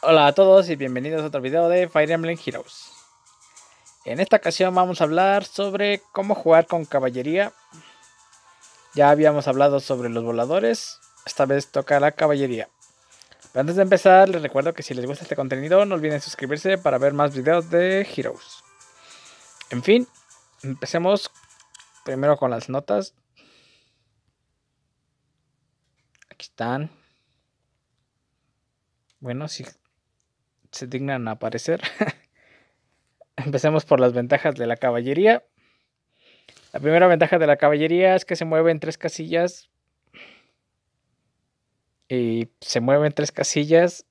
Hola a todos y bienvenidos a otro video de Fire Emblem Heroes. En esta ocasión vamos a hablar sobre cómo jugar con caballería. Ya habíamos hablado sobre los voladores, esta vez toca la caballería. Pero antes de empezar les recuerdo que si les gusta este contenido no olviden suscribirse para ver más videos de Heroes. En fin, empecemos primero con las notas. Aquí están. Bueno, si se dignan a aparecer. Empecemos por las ventajas de la caballería. La primera ventaja de la caballería es que se mueve en tres casillas. Y se mueve en tres casillas.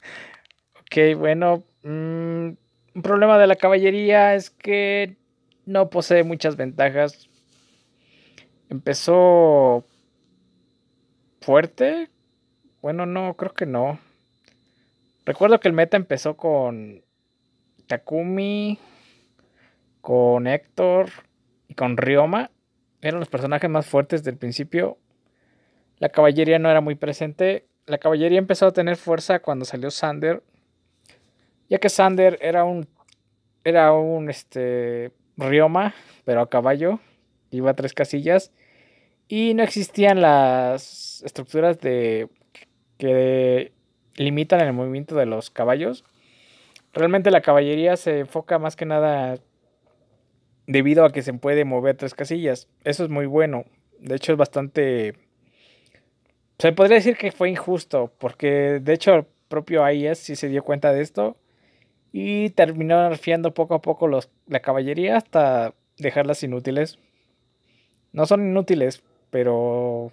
ok, bueno. Mm, un problema de la caballería es que no posee muchas ventajas. Empezó fuerte. Bueno, no, creo que no. Recuerdo que el meta empezó con Takumi, con Héctor y con Ryoma. Eran los personajes más fuertes del principio. La caballería no era muy presente. La caballería empezó a tener fuerza cuando salió Sander. Ya que Sander era un. Era un este. Ryoma, pero a caballo. Iba a tres casillas. Y no existían las estructuras de. que limitan el movimiento de los caballos. Realmente la caballería se enfoca más que nada debido a que se puede mover tres casillas. Eso es muy bueno. De hecho es bastante... Se podría decir que fue injusto, porque de hecho el propio AIS sí se dio cuenta de esto y terminó arfiando poco a poco la caballería hasta dejarlas inútiles. No son inútiles, pero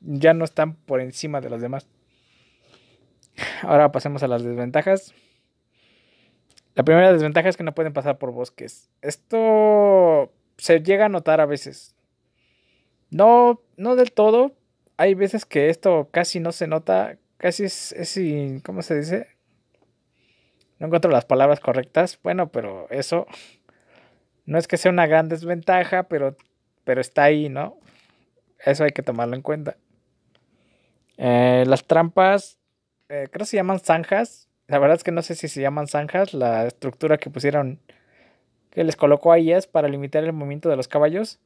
ya no están por encima de los demás. Ahora pasemos a las desventajas. La primera desventaja es que no pueden pasar por bosques. Esto se llega a notar a veces. No, no del todo. Hay veces que esto casi no se nota. Casi es, es ¿cómo se dice? No encuentro las palabras correctas. Bueno, pero eso no es que sea una gran desventaja, pero, pero está ahí, ¿no? Eso hay que tomarlo en cuenta. Eh, las trampas eh, creo que se llaman zanjas. La verdad es que no sé si se llaman zanjas, la estructura que pusieron, que les colocó a ellas para limitar el movimiento de los caballos.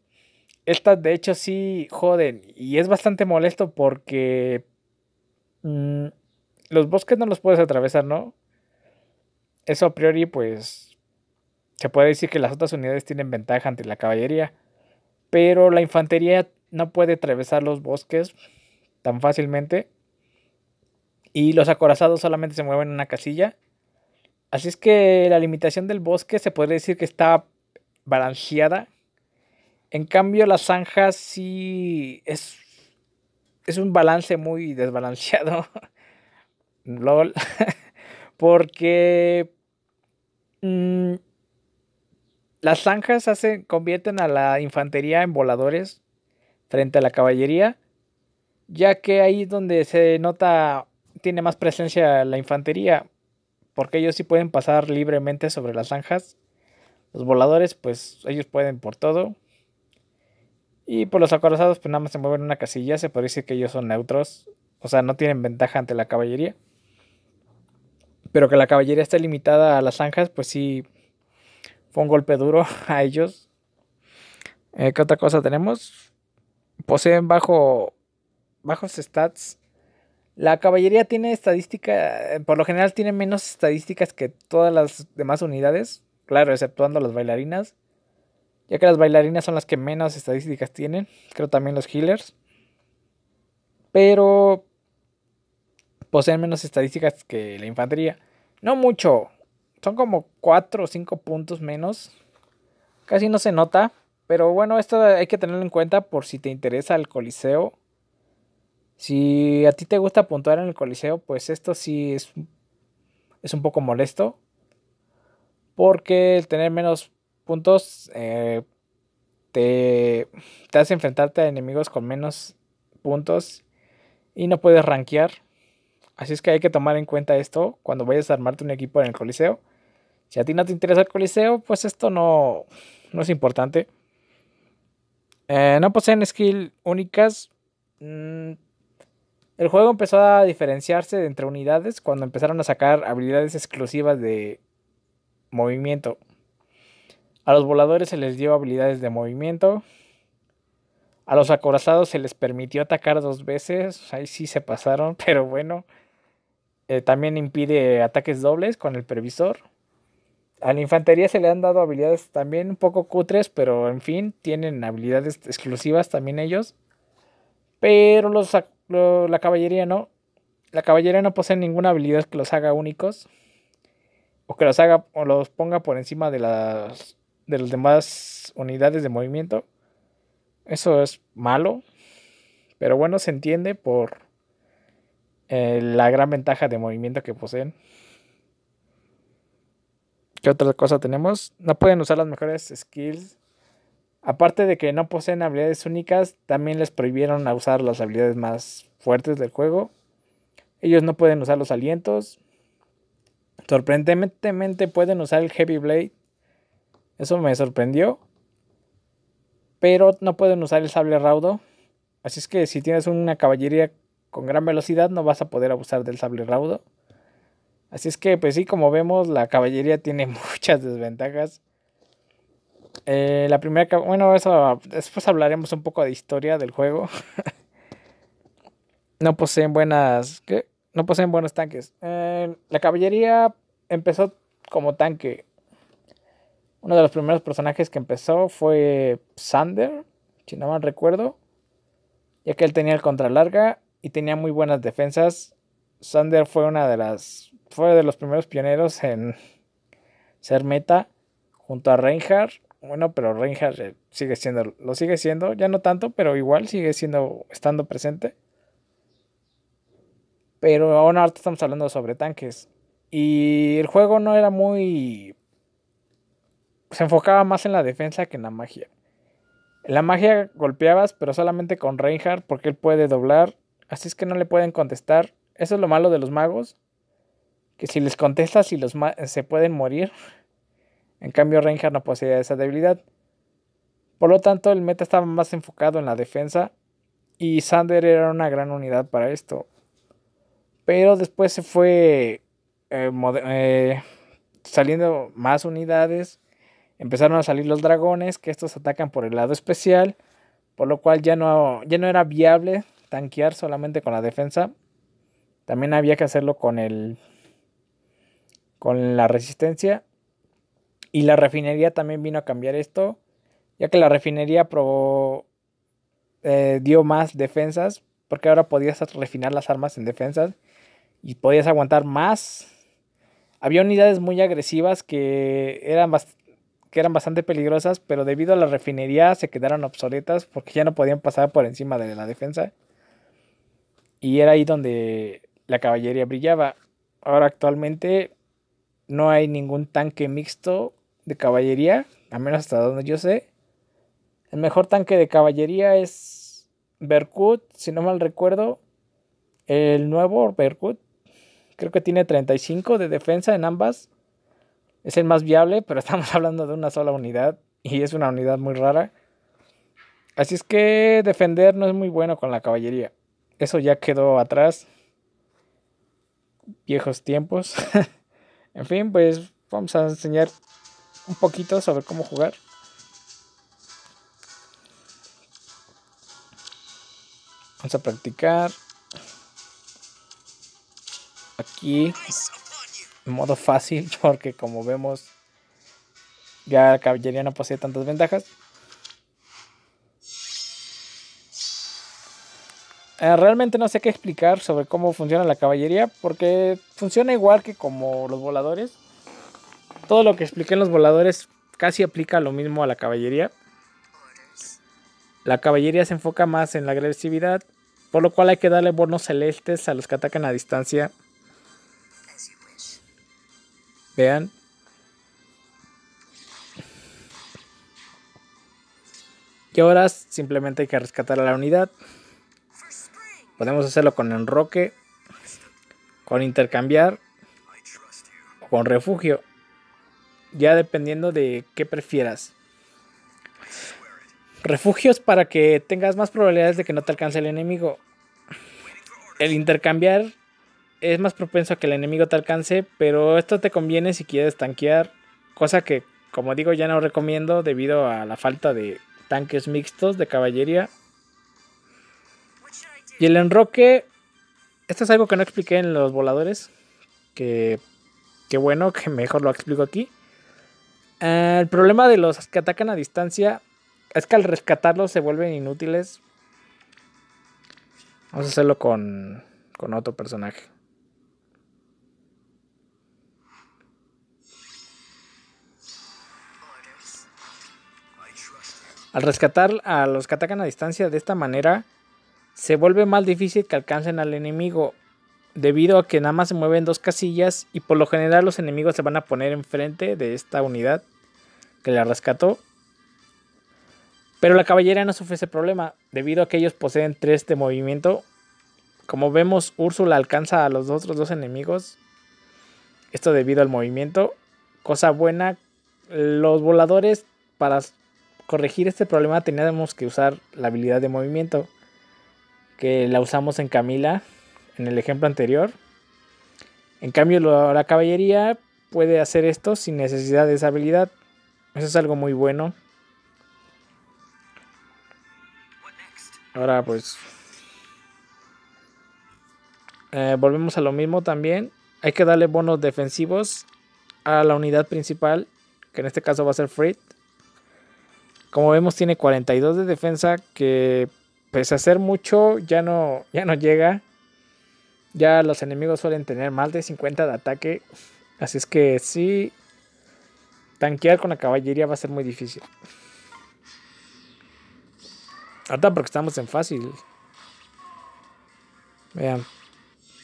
Estas de hecho sí joden y es bastante molesto porque mm, los bosques no los puedes atravesar, ¿no? Eso a priori pues se puede decir que las otras unidades tienen ventaja ante la caballería, pero la infantería no puede atravesar los bosques tan fácilmente y los acorazados solamente se mueven en una casilla. Así es que la limitación del bosque se podría decir que está balanceada. En cambio, las zanjas sí es, es un balance muy desbalanceado. LOL. Porque mm, las zanjas hacen, convierten a la infantería en voladores frente a la caballería. Ya que ahí es donde se nota tiene más presencia la infantería, porque ellos sí pueden pasar libremente sobre las zanjas. Los voladores, pues ellos pueden por todo. Y por pues, los acorazados, pues nada más se mueven una casilla, se podría decir que ellos son neutros, o sea, no tienen ventaja ante la caballería. Pero que la caballería esté limitada a las zanjas, pues sí, fue un golpe duro a ellos. Eh, ¿Qué otra cosa tenemos? Poseen bajo, bajos stats la caballería tiene estadística, eh, por lo general tiene menos estadísticas que todas las demás unidades, claro, exceptuando las bailarinas, ya que las bailarinas son las que menos estadísticas tienen, creo también los healers, pero poseen menos estadísticas que la infantería, no mucho, son como 4 o 5 puntos menos, casi no se nota, pero bueno, esto hay que tenerlo en cuenta por si te interesa el coliseo si a ti te gusta puntuar en el coliseo, pues esto sí es, es un poco molesto. Porque el tener menos puntos eh, te, te hace enfrentarte a enemigos con menos puntos y no puedes rankear. Así es que hay que tomar en cuenta esto cuando vayas a armarte un equipo en el coliseo. Si a ti no te interesa el coliseo, pues esto no, no es importante. Eh, no poseen skill únicas. Mm, el juego empezó a diferenciarse entre unidades cuando empezaron a sacar habilidades exclusivas de movimiento. A los voladores se les dio habilidades de movimiento. A los acorazados se les permitió atacar dos veces. Ahí sí se pasaron, pero bueno. Eh, también impide ataques dobles con el previsor. A la infantería se le han dado habilidades también un poco cutres, pero en fin, tienen habilidades exclusivas también ellos. Pero los, la caballería no. La caballería no posee ninguna habilidad que los haga únicos. O que los haga o los ponga por encima de las, de las demás unidades de movimiento. Eso es malo. Pero bueno, se entiende por eh, la gran ventaja de movimiento que poseen. ¿Qué otra cosa tenemos? No pueden usar las mejores skills Aparte de que no poseen habilidades únicas, también les prohibieron usar las habilidades más fuertes del juego. Ellos no pueden usar los alientos. Sorprendentemente pueden usar el Heavy Blade. Eso me sorprendió. Pero no pueden usar el sable raudo. Así es que si tienes una caballería con gran velocidad no vas a poder abusar del sable raudo. Así es que pues sí, como vemos, la caballería tiene muchas desventajas. Eh, la primera, bueno, después hablaremos un poco de historia del juego. no poseen buenas, ¿qué? No poseen buenos tanques. Eh, la caballería empezó como tanque. Uno de los primeros personajes que empezó fue Sander, si no mal recuerdo, ya que él tenía el contralarga y tenía muy buenas defensas. Sander fue una de las fue de los primeros pioneros en ser meta junto a Reinhardt bueno, pero Reinhardt eh, sigue siendo, lo sigue siendo, ya no tanto, pero igual sigue siendo, estando presente. Pero ahora estamos hablando sobre tanques. Y el juego no era muy... Se enfocaba más en la defensa que en la magia. En la magia golpeabas, pero solamente con Reinhardt porque él puede doblar. Así es que no le pueden contestar. Eso es lo malo de los magos. Que si les contestas y los se pueden morir. En cambio, Reinhardt no poseía esa debilidad. Por lo tanto, el meta estaba más enfocado en la defensa y Sander era una gran unidad para esto. Pero después se fue eh, eh, saliendo más unidades. Empezaron a salir los dragones, que estos atacan por el lado especial, por lo cual ya no, ya no era viable tanquear solamente con la defensa. También había que hacerlo con el con la resistencia y la refinería también vino a cambiar esto, ya que la refinería eh, dio más defensas, porque ahora podías refinar las armas en defensas y podías aguantar más. Había unidades muy agresivas que eran, que eran bastante peligrosas, pero debido a la refinería se quedaron obsoletas porque ya no podían pasar por encima de la defensa. Y era ahí donde la caballería brillaba. Ahora actualmente no hay ningún tanque mixto de caballería, a menos hasta donde yo sé. El mejor tanque de caballería es Berkut, si no mal recuerdo. El nuevo Berkut. Creo que tiene 35 de defensa en ambas. Es el más viable, pero estamos hablando de una sola unidad. Y es una unidad muy rara. Así es que defender no es muy bueno con la caballería. Eso ya quedó atrás. Viejos tiempos. en fin, pues vamos a enseñar un poquito sobre cómo jugar. Vamos a practicar. Aquí, en modo fácil, porque como vemos, ya la caballería no posee tantas ventajas. Ah, realmente no sé qué explicar sobre cómo funciona la caballería, porque funciona igual que como los voladores. Todo lo que expliqué en los voladores casi aplica lo mismo a la caballería. La caballería se enfoca más en la agresividad, por lo cual hay que darle bonos celestes a los que atacan a distancia. Vean. qué horas simplemente hay que rescatar a la unidad. Podemos hacerlo con enroque, con intercambiar o con refugio ya dependiendo de qué prefieras. Refugios para que tengas más probabilidades de que no te alcance el enemigo. El intercambiar es más propenso a que el enemigo te alcance, pero esto te conviene si quieres tanquear, cosa que como digo ya no recomiendo debido a la falta de tanques mixtos de caballería. Y el enroque, esto es algo que no expliqué en los voladores, que, qué bueno, que mejor lo explico aquí el problema de los que atacan a distancia es que al rescatarlos se vuelven inútiles. Vamos a hacerlo con, con otro personaje. Al rescatar a los que atacan a distancia de esta manera, se vuelve más difícil que alcancen al enemigo debido a que nada más se mueven dos casillas y por lo general los enemigos se van a poner enfrente de esta unidad que la rescató. Pero la caballería no sufre ese problema, debido a que ellos poseen tres de movimiento. Como vemos, Úrsula alcanza a los otros dos enemigos. Esto debido al movimiento. Cosa buena, los voladores para corregir este problema teníamos que usar la habilidad de movimiento. Que la usamos en Camila, en el ejemplo anterior. En cambio, la caballería puede hacer esto sin necesidad de esa habilidad. Eso es algo muy bueno. Ahora pues... Eh, volvemos a lo mismo también. Hay que darle bonos defensivos a la unidad principal, que en este caso va a ser Frit. Como vemos tiene 42 de defensa, que pese a ser mucho ya no, ya no llega. Ya los enemigos suelen tener más de 50 de ataque. Así es que sí. Tanquear con la caballería va a ser muy difícil. Ahorita porque estamos en fácil. Vean.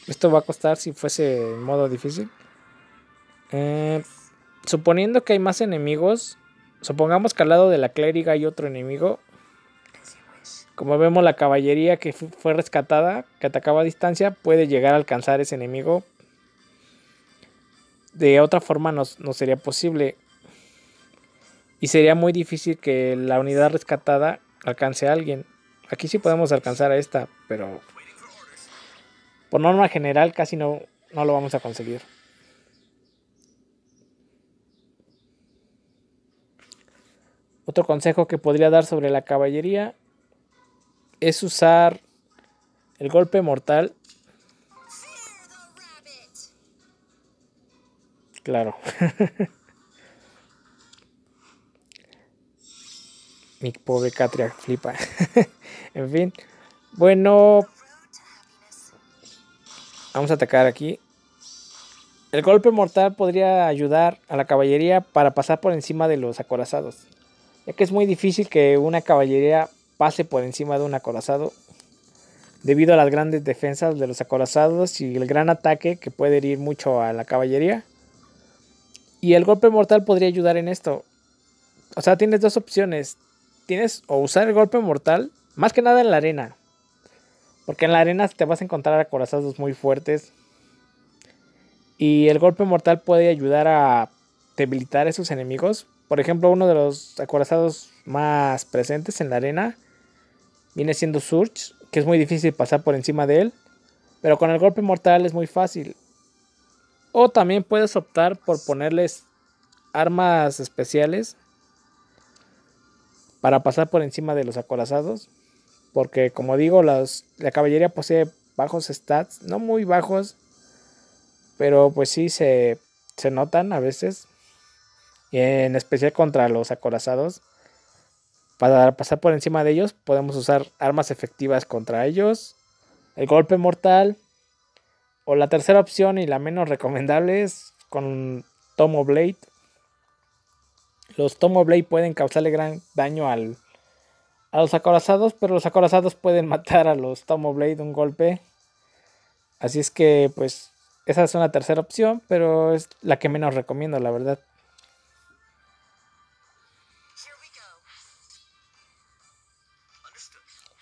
Esto va a costar si fuese en modo difícil. Eh, suponiendo que hay más enemigos. Supongamos que al lado de la clériga hay otro enemigo. Como vemos, la caballería que fue rescatada, que atacaba a distancia, puede llegar a alcanzar ese enemigo. De otra forma no, sería posible. Y sería muy difícil que la unidad rescatada alcance a alguien. Aquí sí podemos alcanzar a esta, pero por norma general casi no, no lo vamos a conseguir. Otro consejo que podría dar sobre la caballería es usar el golpe mortal. Claro. Mi pobre Catria flipa. en fin. Bueno. Vamos a atacar aquí. El golpe mortal podría ayudar a la caballería para pasar por encima de los acorazados. Ya que es muy difícil que una caballería pase por encima de un acorazado debido a las grandes defensas de los acorazados y el gran ataque que puede herir mucho a la caballería. Y el golpe mortal podría ayudar en esto. O sea, tienes dos opciones. Tienes o usar el golpe mortal, más que nada en la arena. Porque en la arena te vas a encontrar acorazados muy fuertes. Y el golpe mortal puede ayudar a debilitar a enemigos. Por ejemplo, uno de los acorazados más presentes en la arena Viene siendo Surge, que es muy difícil pasar por encima de él, pero con el golpe mortal es muy fácil. O también puedes optar por ponerles armas especiales para pasar por encima de los acorazados. Porque como digo, las, la caballería posee bajos stats, no muy bajos, pero pues sí se, se notan a veces. en especial contra los acorazados. Para pasar por encima de ellos podemos usar armas efectivas contra ellos, el golpe mortal, o la tercera opción y la menos recomendable es con Tomo Blade. Los Tomo Blade pueden causarle gran daño al, a los acorazados, pero los acorazados pueden matar a los Tomo Blade de un golpe. Así es que pues esa es una tercera opción, pero es la que menos recomiendo, la verdad.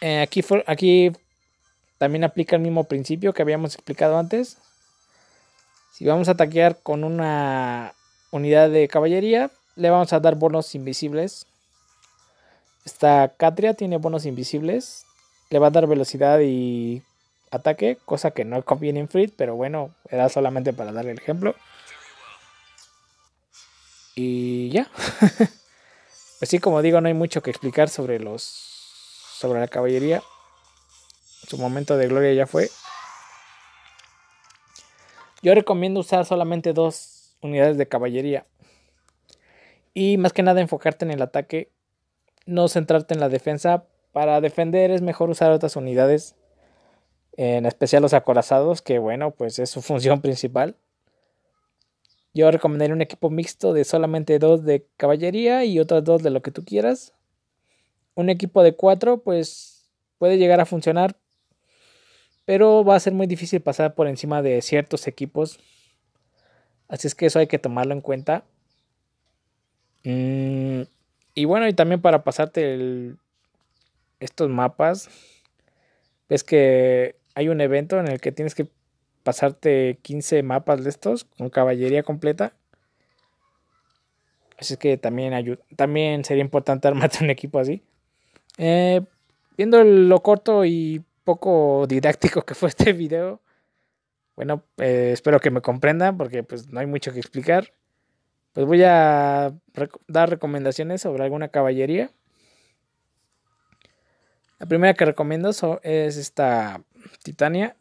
Eh, aquí, aquí también aplica el mismo principio que habíamos explicado antes. Si vamos a ataquear con una unidad de caballería, le vamos a dar bonos invisibles. Esta Catria tiene bonos invisibles. Le va a dar velocidad y ataque, cosa que no conviene en Frit, pero bueno, era solamente para darle el ejemplo. Y ya. Así pues como digo, no hay mucho que explicar sobre los sobre la caballería. Su momento de gloria ya fue. Yo recomiendo usar solamente dos unidades de caballería. Y más que nada enfocarte en el ataque, no centrarte en la defensa. Para defender es mejor usar otras unidades, en especial los acorazados, que bueno, pues es su función principal. Yo recomendaría un equipo mixto de solamente dos de caballería y otras dos de lo que tú quieras un equipo de cuatro, pues puede llegar a funcionar, pero va a ser muy difícil pasar por encima de ciertos equipos. Así es que eso hay que tomarlo en cuenta. Mm, y bueno, y también para pasarte estos mapas, ves que hay un evento en el que tienes que pasarte 15 mapas de estos con caballería completa. Así es que también, también sería importante armarte un equipo así. Eh, viendo lo corto y poco didáctico que fue este video, bueno, eh, espero que me comprendan porque pues no hay mucho que explicar. Pues voy a dar recomendaciones sobre alguna caballería. La primera que recomiendo es esta Titania.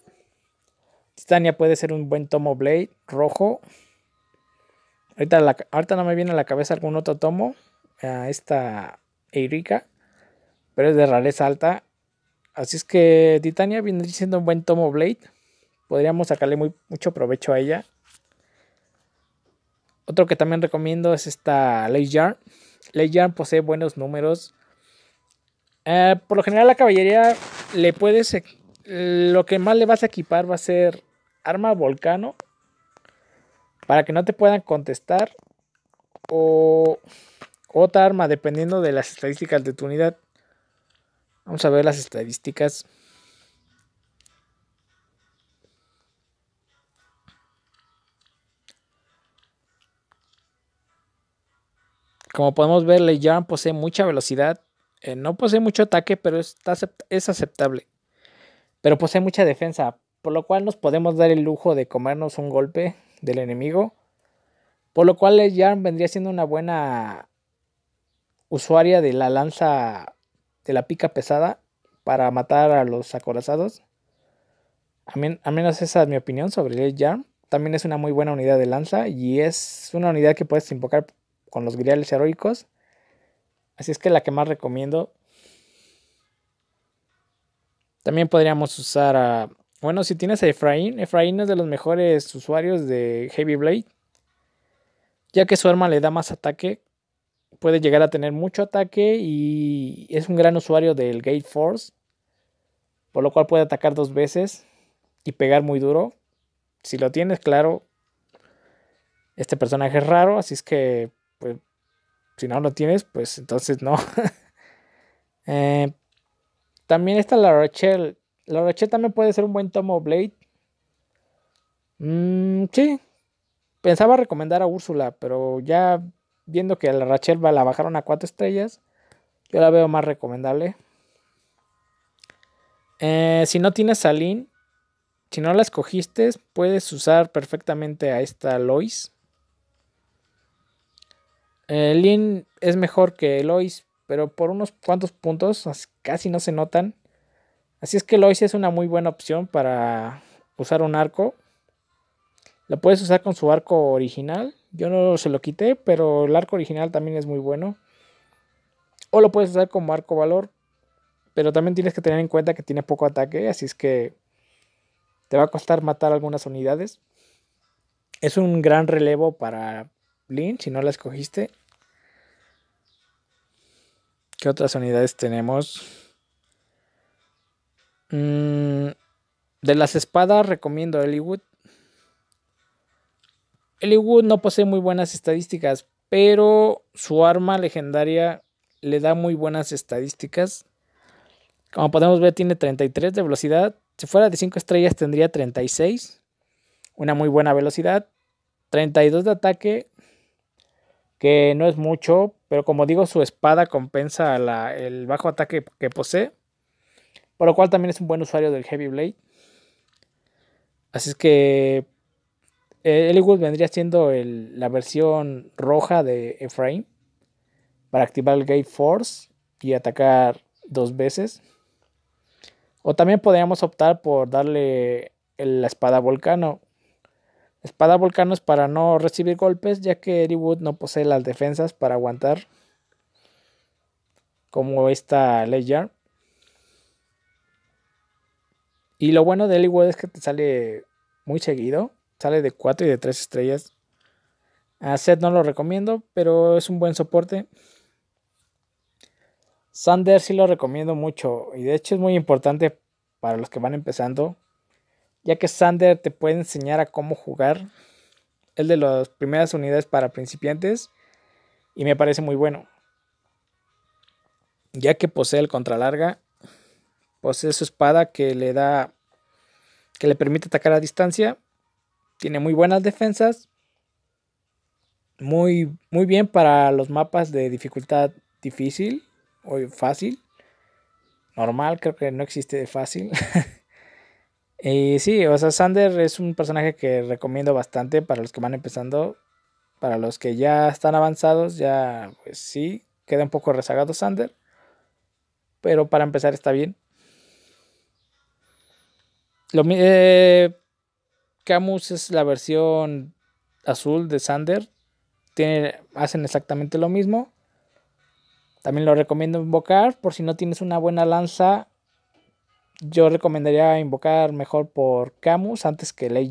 Titania puede ser un buen tomo Blade rojo. Ahorita, ahorita no me viene a la cabeza algún otro tomo. esta Eirika pero es de rareza alta. Así es que Titania viene siendo un buen tomo Blade. Podríamos sacarle muy, mucho provecho a ella. Otro que también recomiendo es esta Ley Yarn. Ley Yarn posee buenos números. Eh, por lo general, la caballería le puedes. Lo que más le vas a equipar va a ser arma volcano. Para que no te puedan contestar. O otra arma, dependiendo de las estadísticas de tu unidad. Vamos a ver las estadísticas. Como podemos ver, Lejarn posee mucha velocidad. Eh, no posee mucho ataque, pero está es aceptable. Pero posee mucha defensa, por lo cual nos podemos dar el lujo de comernos un golpe del enemigo. Por lo cual Lejarn vendría siendo una buena usuaria de la lanza de la pica pesada para matar a los acorazados. A, menos esa es mi opinión sobre el Yarm. También es una muy buena unidad de lanza y es una unidad que puedes invocar con los griales heroicos. Así es que la que más recomiendo. También podríamos usar a... Bueno, si tienes a Efraín, Efraín es de los mejores usuarios de Heavy Blade. Ya que su arma le da más ataque puede llegar a tener mucho ataque y es un gran usuario del Gate Force, por lo cual puede atacar dos veces y pegar muy duro. Si lo tienes claro, este personaje es raro, así es que pues, si no lo tienes, pues entonces no. Eh, también está la Rachel. La Rachel también puede ser un buen tomo Blade. Mm, sí. Pensaba recomendar a Úrsula, pero ya viendo que la Rachel la bajaron a 4 estrellas, yo la veo más recomendable. Eh, si no tienes a Lynn, si no la escogiste, puedes usar perfectamente a esta Lois. Eh, Lynn es mejor que Lois, pero por unos cuantos puntos casi no se notan. Así es que Lois es una muy buena opción para usar un arco. La puedes usar con su arco original yo no se lo quité, pero el arco original también es muy bueno. O lo puedes usar como arco valor, pero también tienes que tener en cuenta que tiene poco ataque, así es que te va a costar matar algunas unidades. Es un gran relevo para Blin, si no la escogiste. ¿Qué otras unidades tenemos? Mm, de las espadas recomiendo Hollywood. Eliwood no posee muy buenas estadísticas, pero su arma legendaria le da muy buenas estadísticas. Como podemos ver, tiene 33 de velocidad. Si fuera de 5 estrellas, tendría 36. Una muy buena velocidad. 32 de ataque, que no es mucho, pero como digo, su espada compensa el bajo ataque que posee. Por lo cual también es un buen usuario del Heavy Blade. Así es que eh, Eliwood vendría siendo la versión roja de Efraim para activar el Gate Force y atacar dos veces. O también podríamos optar por darle la espada volcano. espada volcano es para no recibir golpes, ya que Eliwood no posee las defensas para aguantar como esta Ledger. Y lo bueno de Eliwood es que te sale muy seguido. Sale de 4 y de 3 estrellas. A Seth no lo recomiendo, pero es un buen soporte. Sander sí lo recomiendo mucho y de hecho es muy importante para los que van empezando, ya que Sander te puede enseñar a cómo jugar. Es de las primeras unidades para principiantes y me parece muy bueno, ya que posee el contralarga, posee su espada que le da que le permite atacar a distancia tiene muy buenas defensas. Muy, muy bien para los mapas de dificultad difícil o fácil. Normal, creo que no existe de fácil. y sí, o sea, Sander es un personaje que recomiendo bastante para los que van empezando. Para los que ya están avanzados, ya pues sí, queda un poco rezagado Sander. Pero para empezar está bien. Lo, eh, Camus es la versión azul de Sander. hacen exactamente lo mismo. También lo recomiendo invocar. Por si no tienes una buena lanza, yo recomendaría invocar mejor por Camus antes que Ley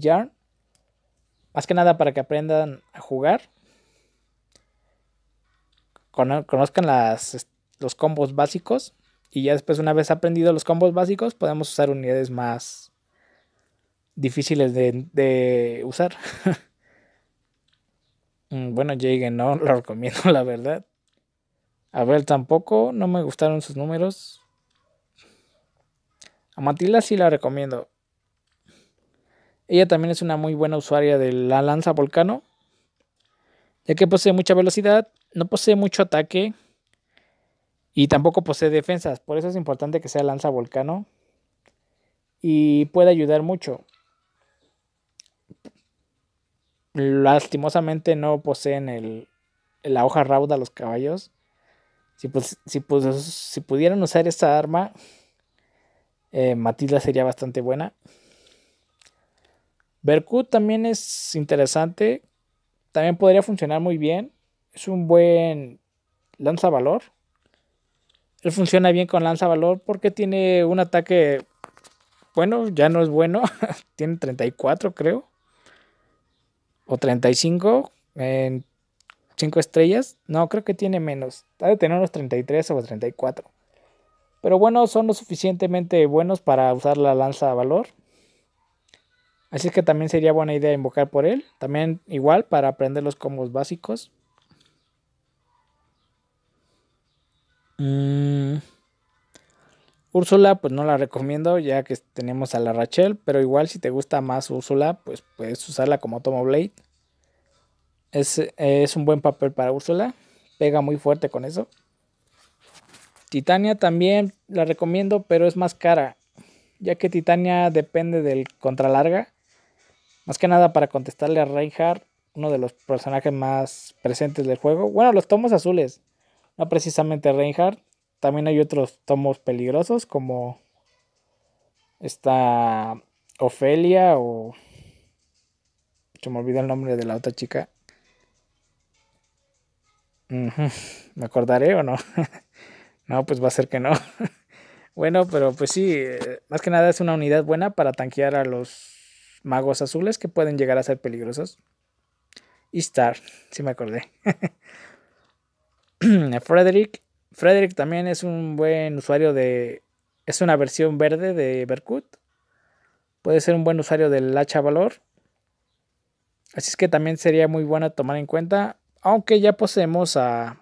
Más que nada para que aprendan a jugar. Conozcan los combos básicos. Y ya después, una vez aprendido los combos básicos, podemos usar unidades más, difíciles de, usar. Mm, bueno, Jake no lo recomiendo, la verdad. A tampoco, no me gustaron sus números. A Matilda sí la recomiendo. Ella también es una muy buena usuaria de la lanza volcano, ya que posee mucha velocidad, no posee mucho ataque y tampoco posee defensas, por eso es importante que sea lanza volcano y puede ayudar mucho lastimosamente no poseen el, la hoja rauda los caballos. Si, pues, pues, pudieran usar esta arma, eh, Matilda sería bastante buena. Berkut también es interesante. También podría funcionar muy bien. Es un buen lanza valor. Él funciona bien con lanza valor porque tiene un ataque. Bueno, ya no es bueno. tiene 34, creo o 35 en 5 estrellas. No, creo que tiene menos. de tener unos 33 o 34. Pero bueno, son lo suficientemente buenos para usar la lanza a valor. Así que también sería buena idea invocar por él. También igual para aprender los combos básicos. Mm. Úrsula, pues no la recomiendo ya que tenemos a la Rachel, pero igual si te gusta más Úrsula, pues puedes usarla como Tomo Blade. Es, un buen papel para Úrsula, pega muy fuerte con eso. Titania también la recomiendo, pero es más cara, ya que Titania depende del contralarga. Más que nada para contestarle a Reinhardt, uno de los personajes más presentes del juego. Bueno, los tomos azules, no precisamente Reinhardt también hay otros tomos peligrosos como esta Ofelia o... Se me olvidó el nombre de la otra chica. ¿Me acordaré o no? no, pues va a ser que no. bueno, pero pues sí, eh, más que nada es una unidad buena para tanquear a los magos azules que pueden llegar a ser peligrosos. Y Star, sí me acordé. Frederick Frederick también es un buen usuario de. Es una versión verde de Berkut. Puede ser un buen usuario del hacha valor. Así es que también sería muy bueno tomar en cuenta. Aunque ya poseemos a.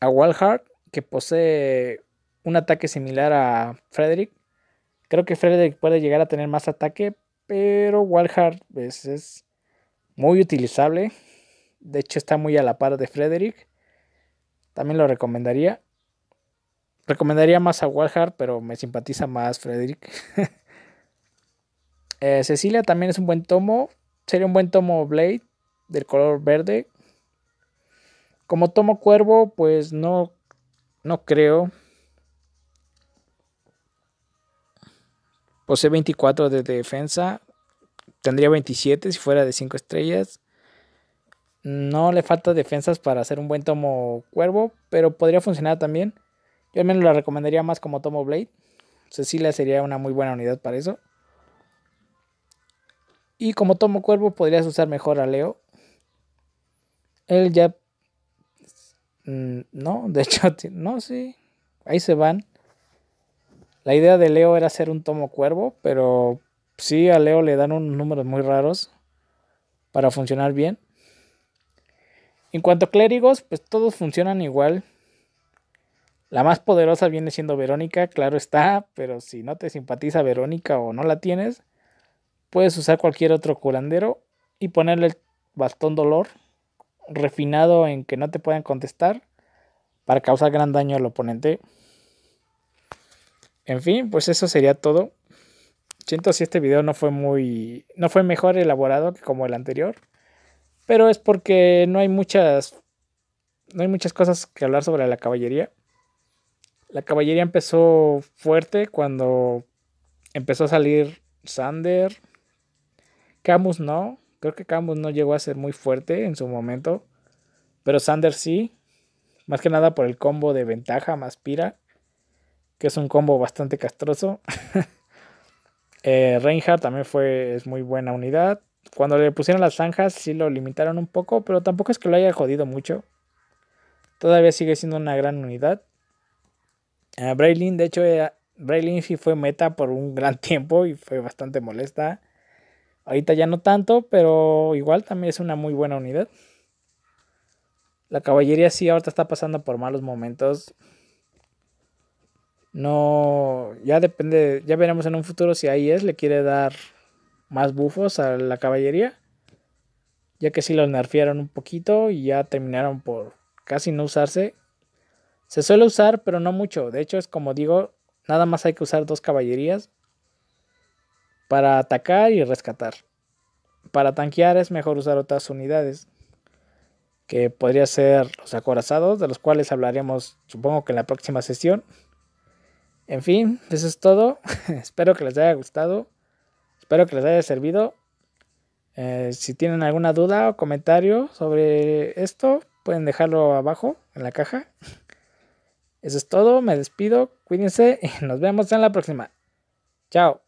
A Wildheart, que posee un ataque similar a Frederick. Creo que Frederick puede llegar a tener más ataque, pero Wildheart pues, es muy utilizable. De hecho, está muy a la par de Frederick. También lo recomendaría. Recomendaría más a Walhart, pero me simpatiza más Frederick. Eh, Cecilia también es un buen tomo. Sería un buen tomo Blade, del color verde. Como tomo cuervo, pues no, no creo. Posee 24 de defensa. Tendría 27 si fuera de 5 estrellas. No le falta defensas para hacer un buen tomo cuervo, pero podría funcionar también. Yo al menos la recomendaría más como tomo Blade. Cecilia sería una muy buena unidad para eso. Y como tomo cuervo podrías usar mejor a Leo. Él ya... Mm, no, de hecho, no, sí. Ahí se van. La idea de Leo era hacer un tomo cuervo, pero sí, a Leo le dan unos números muy raros para funcionar bien. En cuanto a clérigos, pues todos funcionan igual. La más poderosa viene siendo Verónica, claro está, pero si no te simpatiza Verónica o no la tienes, puedes usar cualquier otro curandero y ponerle el bastón dolor, refinado en que no te puedan contestar, para causar gran daño al oponente. En fin, pues eso sería todo. Siento si este video no fue muy. no fue mejor elaborado que como el anterior. Pero es porque no hay muchas. No hay muchas cosas que hablar sobre la caballería. La caballería empezó fuerte cuando empezó a salir Sander. Camus no. Creo que Camus no llegó a ser muy fuerte en su momento. Pero Sander sí. Más que nada por el combo de ventaja más pira. Que es un combo bastante castroso. eh, Reinhardt también fue, es muy buena unidad cuando le pusieron las zanjas sí lo limitaron un poco, pero tampoco es que lo haya jodido mucho. Todavía sigue siendo una gran unidad. Uh, de hecho, era, eh, sí fue meta por un gran tiempo y fue bastante molesta. Ahorita ya no tanto, pero igual también es una muy buena unidad. La caballería sí ahorita está pasando por malos momentos. No, ya depende, ya veremos en un futuro si ahí es, le quiere dar más bufos a la caballería, ya que si los nerfearon un poquito y ya terminaron por casi no usarse. Se suele usar, pero no mucho. De hecho, es como digo, nada más hay que usar dos caballerías para atacar y rescatar. Para tanquear es mejor usar otras unidades, que podría ser los acorazados, de los cuales hablaremos supongo que en la próxima sesión. En fin, eso es todo. Espero que les haya gustado. Espero que les haya servido. Eh, si tienen alguna duda o comentario sobre esto, pueden dejarlo abajo en la caja. Eso es todo, me despido, cuídense y nos vemos en la próxima. Chao.